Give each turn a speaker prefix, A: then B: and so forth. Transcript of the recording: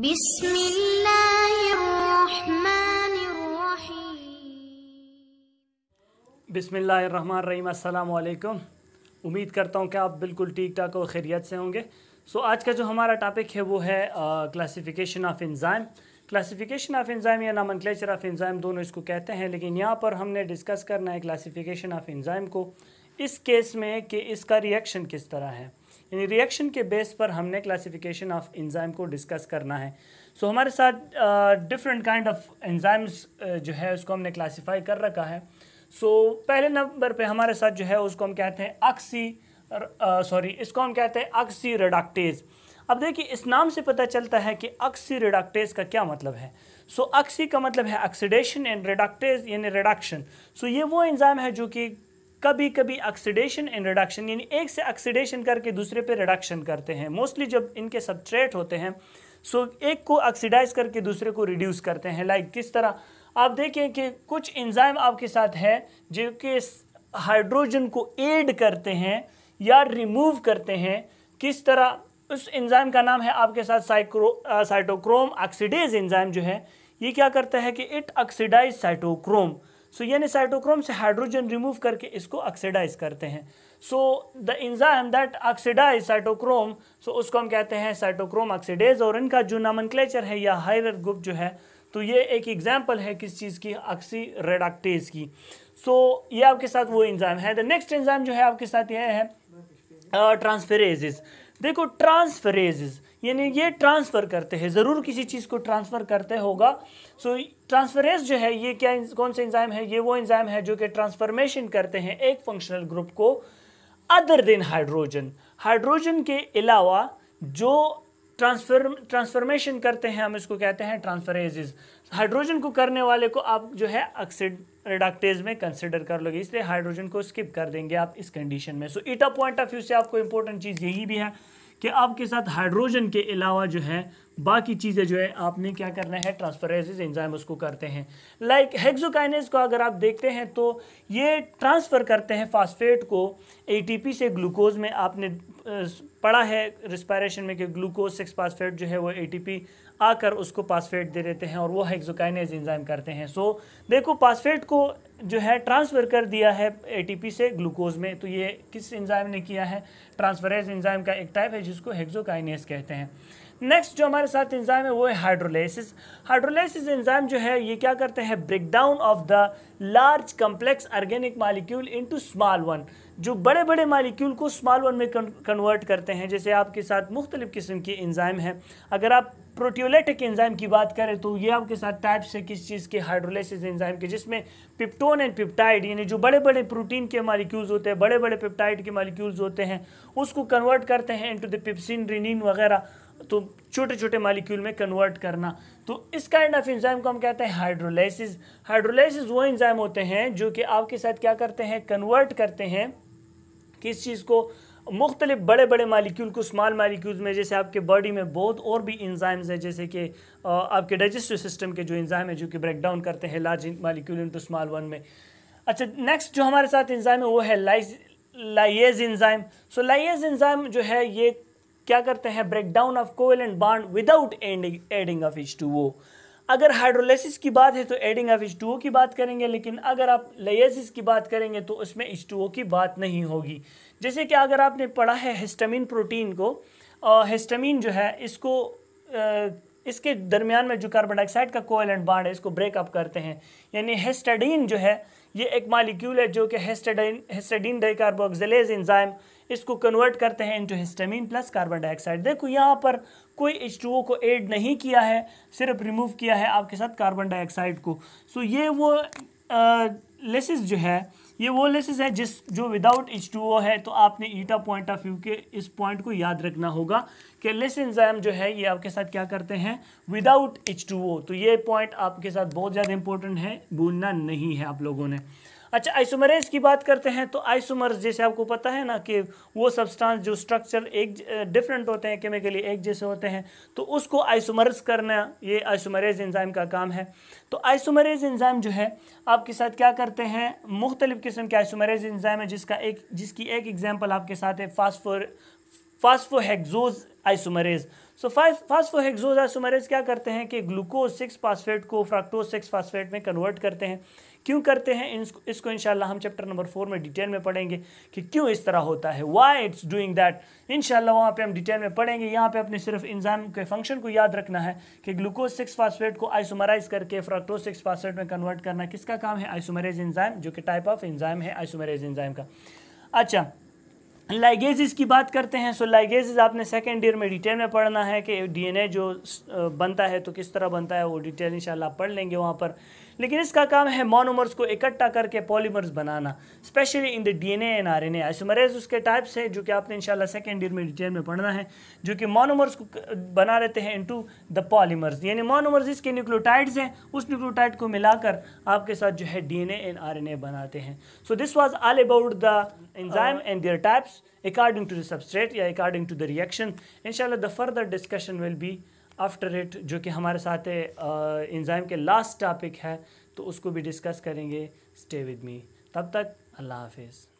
A: بسم الله अस्सलाम वालेकुम उम्मीद करता हूँ कि आप बिल्कुल ठीक ठाक और खैरियत से होंगे सो आज का जो हमारा टॉपिक है वो है classification of enzyme classification of enzyme या नामन क्लेचर ऑफ इंजाइम दोनों इसको कहते हैं लेकिन यहाँ पर हमने डिस्कस करना है क्लासिफिकेशन ऑफ इंजाइम को इस केस में कि इसका रिएक्शन किस तरह है यानी रिएक्शन के बेस पर हमने क्लासिफिकेशन ऑफ एंजाइम को डिस्कस करना है सो so, हमारे साथ डिफरेंट काइंड ऑफ एंजाइम्स जो है उसको हमने क्लासीफाई कर रखा है सो so, पहले नंबर पे हमारे साथ जो है उसको हम कहते हैं ऑक्सी सॉरी इसको हम कहते हैं ऑक्सी रेडाक्टेज़ अब देखिए इस नाम से पता चलता है कि ऑक्सी रिडाक्टेज का क्या मतलब है सो so, ऑक्सी का मतलब है ऑक्सीडेशन एंड रिडाक्टेज यानी रिडक्शन सो ये वो एंजाइम है जो कि कभी कभी ऑक्सीडेशन एंड रिडक्शन यानी एक से ऑक्सीडेशन करके दूसरे पे रिडक्शन करते हैं मोस्टली जब इनके सबट्रेट होते हैं सो एक को ऑक्सीडाइज करके दूसरे को रिड्यूस करते हैं लाइक किस तरह आप देखें कि कुछ इंजाइम आपके साथ है जो कि हाइड्रोजन को एड करते हैं या रिमूव करते हैं किस तरह उस इंजाइम का नाम है आपके साथ साइक्रो साइटोक्रोम ऑक्सीडेज इंजाइम जो है ये क्या करता है कि इट ऑक्सीडाइज साइटोक्रोम सो यानी साइटोक्रोम से हाइड्रोजन रिमूव करके इसको ऑक्सीडाइज करते हैं so the enzyme that oxidise cytochrome so उसको हम कहते हैं साइटोक्रोम ऑक्सीडेज और इनका जो नामन है या हायर ग्रुप जो है तो ये एक एग्जाम्पल है किस चीज़ की ऑक्सी रेडाक्टेज की सो so, ये आपके साथ वो इंजाम है द नेक्स्ट इंजाम जो है आपके साथ ये है ट्रांसफेरेजिस uh, देखो ट्रांसफरेज यानी ये ट्रांसफ़र करते हैं ज़रूर किसी चीज़ को ट्रांसफ़र करते होगा सो so, ट्रांसफरेज जो है ये क्या कौन सा इंजाइम है ये वो इंजाइम है जो कि ट्रांसफॉर्मेशन करते हैं एक फंक्शनल ग्रुप को अदर देन हाइड्रोजन हाइड्रोजन के अलावा जो ट्रांसफर ट्रांसफॉर्मेशन करते हैं हम इसको कहते हैं ट्रांसफरेजिस हाइड्रोजन को करने वाले को आप जो है ऑक्सीड रिडक्टेज में कंसिडर कर लोगे इसलिए हाइड्रोजन को स्किप कर देंगे आप इस कंडीशन में सो इटा पॉइंट ऑफ व्यू से आपको इंपॉर्टेंट चीज़ यही भी है कि आपके साथ हाइड्रोजन के अलावा जो है बाकी चीज़ें जो है आपने क्या करना है ट्रांसफरेजेज इंजाइम उसको करते हैं लाइक like, हेक्सोकाइनेज को अगर आप देखते हैं तो ये ट्रांसफ़र करते हैं फास्फेट को एटीपी से ग्लूकोज में आपने पढ़ा है रिस्पायरेशन में कि ग्लूकोज सिक्स फास्फेट जो है वो एटीपी आकर उसको पासफेट दे देते हैं और वो हेक्सोकाइनेज इंजाम करते हैं सो so, देखो पासफेट को जो है ट्रांसफ़र कर दिया है ए से ग्लूकोज में तो ये किस इंजाइम ने किया है ट्रांसफरेज इंजाइम का एक टाइप है जिसको हेक्सोकाइनेज कहते हैं नेक्स्ट जो हमारे साथ इंजाम है वो है हाइड्रोलाइसिस हाइड्रोलाइसिस इंजाम जो है ये क्या करते हैं breakdown of the large complex organic molecule into small one जो बड़े बड़े मालिक्यूल को स्मॉल वन में कन्वर्ट करते हैं जैसे आपके साथ मुख्तलिफ़ किस्म की इंजाम है अगर आप प्रोटियोलेटिक इंजाम की बात करें तो ये आपके साथ टाइप से किस चीज़ के हाइड्रोलाइसिस इंजाम के जिसमें पिप्टोन एंड पिप्टाइड यानी जो बड़े बड़े प्रोटीन के मालिक्यूल्स होते हैं बड़े बड़े पिप्टाइड के मालिक्यूल्स होते हैं उसको कन्वर्ट करते हैं इनटू द पिप्सिन रिनिन वगैरह तो छोटे छोटे मालिक्यूल में कन्वर्ट करना तो इस काइंड ऑफ इंजाइम को हम कहते हैं हाइड्रोलाइसिस हाइड्रोलाइसिस वो इंजाइम होते हैं जो कि आपके साथ क्या करते हैं कन्वर्ट करते हैं किस चीज़ को मुख्तलिफ बड़े बड़े मालिक्यूल को स्मॉल मालिक्यूल्स में जैसे आपके बॉडी में बहुत और भी इंजाइम्स हैं जैसे कि आपके डाइजेस्टिव सिस्टम के जो इंजाइम है जो कि ब्रेक डाउन करते हैं large molecule into small one में अच्छा नेक्स्ट जो हमारे साथ इंजाइम है वो है lyase lyase enzyme so lyase enzyme जो है ये क्या करते हैं break down of and bond without adding of H अगर हाइड्रोलिसिस की बात है तो एडिंग ऑफ एच की बात करेंगे लेकिन अगर आप लेसिस की बात करेंगे तो उसमें एच की बात नहीं होगी जैसे कि अगर आपने पढ़ा है हिस्टामिन प्रोटीन को हिस्टामिन जो है इसको इसके दरमियान में जो कार्बन डाइऑक्साइड का एंड बाड है इसको ब्रेकअप करते हैं यानी हेस्टाडीन जो है ये एक मालिक्यूल है जो कि हेस्टाडीन हेस्टाडीन डाइकार्बोक्सिलेज इंजाइम इसको कन्वर्ट करते हैं into histamine plus carbon dioxide देखो यहाँ पर कोई एच को ऐड नहीं किया है सिर्फ रिमूव किया है आपके साथ कार्बन डाइऑक्साइड को सो ये वो लेसिस जो है ये वो लेसेस है जिस जो विदाउट एच टू ओ है तो आपने ईटा पॉइंट ऑफ व्यू के इस पॉइंट को याद रखना होगा कि लेस एंजाइम जो है ये आपके साथ क्या करते हैं विदाउट एच टू ओ तो ये पॉइंट आपके साथ बहुत ज़्यादा इंपॉर्टेंट है भूलना नहीं है आप लोगों ने अच्छा आइसोमरेज की बात करते हैं तो आइसोमर्स जैसे आपको पता है ना कि वो सब्सटेंस जो स्ट्रक्चर एक डिफरेंट होते हैं केमिकली एक जैसे होते हैं तो उसको आइसोमर्स करना ये आइसोमरेज इंजाम का काम है तो आइसोमरेज इंजाम जो है आपके साथ क्या करते हैं मुख्तलिफ़ किस्म के आइसोमरेज इंजाम है जिसका एक जिसकी एक एग्जाम्पल आपके साथ है phosphor phosphohexose isomerase so phosphohexose isomerase क्या करते हैं कि ग्लूकोज सिक्स फास्फेट को फ्राक्टोज सिक्स फास्फेट में कन्वर्ट करते हैं क्यों करते हैं इसको इनशाला हम चैप्टर नंबर फोर में डिटेल में पढ़ेंगे कि क्यों इस तरह होता है वाई इट्स डूइंग दैट इनशाला वहाँ पे हम डिटेल में पढ़ेंगे यहाँ पे अपने सिर्फ इंजाम के फंक्शन को याद रखना है कि ग्लूकोज सिक्स फास्फेट को आइसोमराइज करके फ्रक्टोज सिक्स फास्फेट में कन्वर्ट करना किसका काम है आइसोमरेज इंजाम जो कि टाइप ऑफ इंजाम है आइसोमरेज इंजाम का अच्छा लाइगेजिस की बात करते हैं सो लाइगेजिस आपने सेकेंड ईयर में डिटेल में पढ़ना है कि डीएनए जो बनता है तो किस तरह बनता है वो डिटेल इंशाल्लाह पढ़ लेंगे वहाँ पर लेकिन इसका काम है मोनोमर्स को इकट्ठा करके पॉलीमर्स बनाना specially in the DNA and RNA isomerase उसके टाइप्स है जो कि आपने इंशाल्लाह सेकेंड ईयर में डिटेल में पढ़ना है जो कि मोनोमर्स को बना लेते हैं इनटू द पॉलीमर्स यानी मोनोमर्स इसके न्यूक्लियोटाइड्स हैं उस न्यूक्लियोटाइड को मिलाकर आपके साथ जो है आर एन ए बनाते हैं so this was all about the enzyme and their types according to the substrate या अकॉर्डिंग टू द रिएक्शन इनशाला the further discussion will be after it जो कि हमारे साथ इंजाइम के लास्ट टॉपिक है तो उसको भी डिस्कस करेंगे स्टे विद मी तब तक अल्लाह हाफिज़